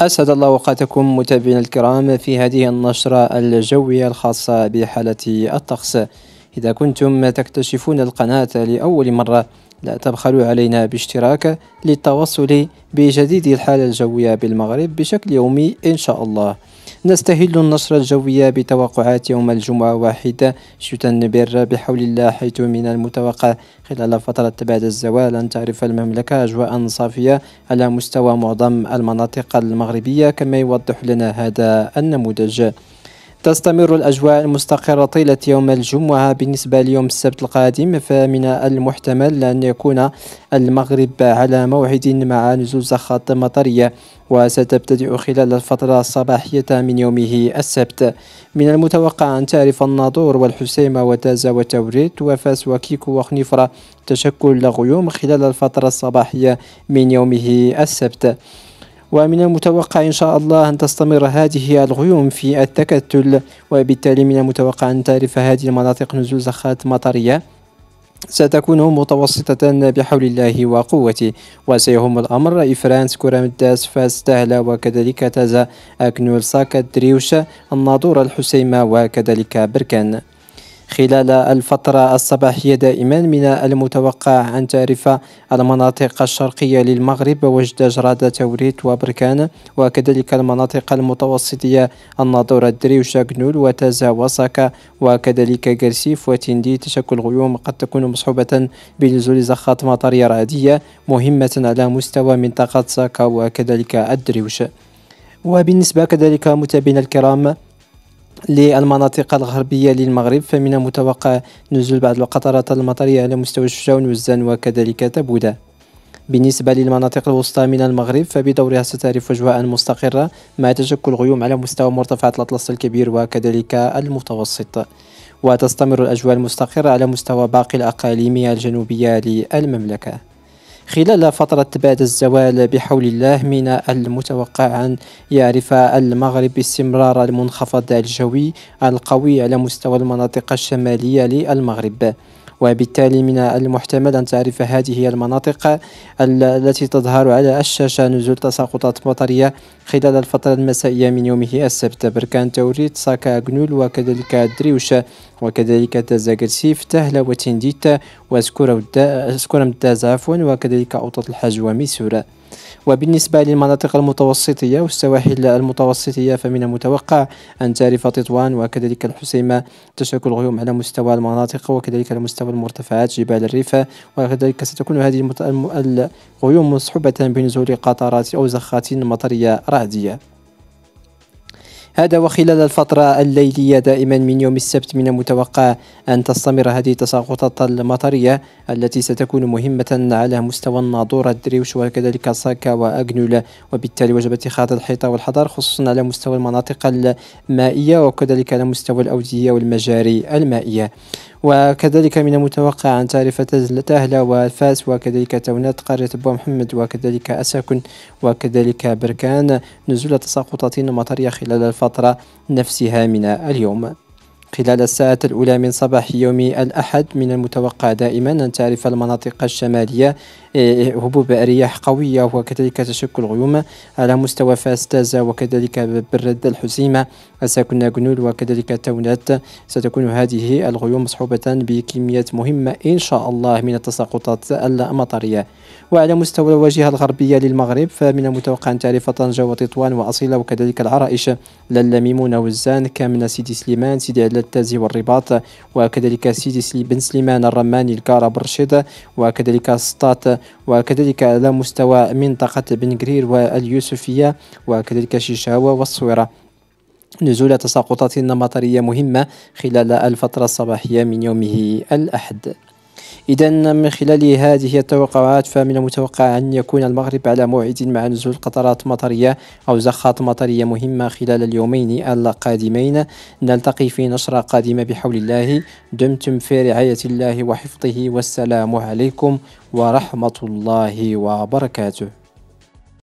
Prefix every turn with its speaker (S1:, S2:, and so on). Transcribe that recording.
S1: أسعد الله أوقاتكم متابعينا الكرام في هذه النشرة الجوية الخاصة بحالة الطقس إذا كنتم تكتشفون القناة لأول مرة لا تبخلوا علينا باشتراك للتوصل بجديد الحالة الجوية بالمغرب بشكل يومي إن شاء الله نستهل النشرة الجوية بتوقعات يوم الجمعة 1 شتنبر بحول الله حيث من المتوقع خلال فترة بعد الزوال أن تعرف المملكة أجواء صافية على مستوى معظم المناطق المغربية كما يوضح لنا هذا النموذج تستمر الأجواء المستقرة طيلة يوم الجمعة بالنسبة ليوم السبت القادم فمن المحتمل أن يكون المغرب على موعد مع نزول زخات مطرية وستبتدئ خلال الفترة الصباحية من يومه السبت من المتوقع أن تعرف الناظور والحسيمة وتازة وتوريت وفاس وكيكو وخنيفرة تشكل غيوم خلال الفترة الصباحية من يومه السبت ومن المتوقع إن شاء الله أن تستمر هذه الغيوم في التكتل وبالتالي من المتوقع أن تعرف هذه المناطق نزول زخات مطرية ستكون متوسطة بحول الله وقوته وسيهم الأمر إفرانس كورامداس فاس تهلا وكذلك تازا أكنول ساكا دريوش الناظور الحسيمة وكذلك بركان خلال الفترة الصباحية دائما من المتوقع أن تعرف المناطق الشرقية للمغرب وجد جرادة توريت وبركان وكذلك المناطق المتوسطية الناظورة الدريوش كنول وتازا وساكا وكذلك غرسيف وتندي تشكل غيوم قد تكون مصحوبة بنزول زخات مطرية رعدية مهمة على مستوى منطقة ساكا وكذلك الدريوش وبالنسبة كذلك متابعينا الكرام للمناطق الغربية للمغرب فمن المتوقع نزول بعض القطرات المطرية على مستوى الشجاون والزان وكذلك تبودا بالنسبة للمناطق الوسطى من المغرب فبدورها ستعرف أجواء مستقرة مع تشكل غيوم على مستوى مرتفعات الأطلس الكبير وكذلك المتوسط وتستمر الأجواء المستقرة على مستوى باقي الأقاليم الجنوبية للمملكة خلال فترة بعد الزوال بحول الله من المتوقع أن يعرف المغرب استمرار المنخفض الجوي القوي على مستوى المناطق الشمالية للمغرب وبالتالي من المحتمل أن تعرف هذه المناطق التي تظهر على الشاشة نزول تساقطات مطرية خلال الفترة المسائية من يومه السبت بركان توريت ساكا أغنول وكذلك دريوش وكذلك تزاغرسيف تهلا وتنديتا وسكورم دازافون وكذلك أوطة الحج وميسورة وبالنسبة للمناطق المتوسطية والسواحل المتوسطية فمن المتوقع أن تعرف تطوان وكذلك الحسيمة تشكل غيوم على مستوى المناطق وكذلك على مستوى المرتفعات جبال الريفة وكذلك ستكون هذه الغيوم مصحوبة بنزول قطرات أو زخات مطرية رعدية هذا وخلال الفترة الليلية دائما من يوم السبت من المتوقع أن تستمر هذه التساقطات المطرية التي ستكون مهمة على مستوى الناظورة الدريوش وكذلك ساكا وأغنولا وبالتالي وجب اتخاذ الحيطة والحذر خصوصا على مستوى المناطق المائية وكذلك على مستوى الأودية والمجاري المائية وكذلك من المتوقع أن تعرف تاهلة وفاس وكذلك تونات قرية بو محمد وكذلك أساكن وكذلك بركان نزول تساقطات مطرية خلال الفترة نفسها من اليوم خلال الساعة الأولى من صباح يوم الأحد من المتوقع دائما أن تعرف المناطق الشمالية إيه، إيه، هبوب رياح قوية وكذلك تشكل غيوم على مستوى فاستازا وكذلك برد الحسيمة ساكن جنول وكذلك تونات ستكون هذه الغيوم مصحوبة بكميات مهمة إن شاء الله من التساقطات المطرية وعلى مستوى الواجهة الغربية للمغرب فمن المتوقع أن تعرف طنجة وتطوان وأصيلة وكذلك العرائش للميمون وزان كامنة سيدي سليمان سيدي علا التازي والرباط وكذلك سيدي بن سليمان الرماني الكارب برشيد وكذلك سطات وكذلك على مستوى منطقة بن قرير واليوسفية وكذلك شيشاوة والصويرة نزول تساقطات مطرية مهمة خلال الفترة الصباحية من يومه الأحد إذا من خلال هذه التوقعات فمن المتوقع أن يكون المغرب على موعد مع نزول قطرات مطرية أو زخات مطرية مهمة خلال اليومين القادمين نلتقي في نشرة قادمة بحول الله دمتم في رعاية الله وحفظه والسلام عليكم ورحمة الله وبركاته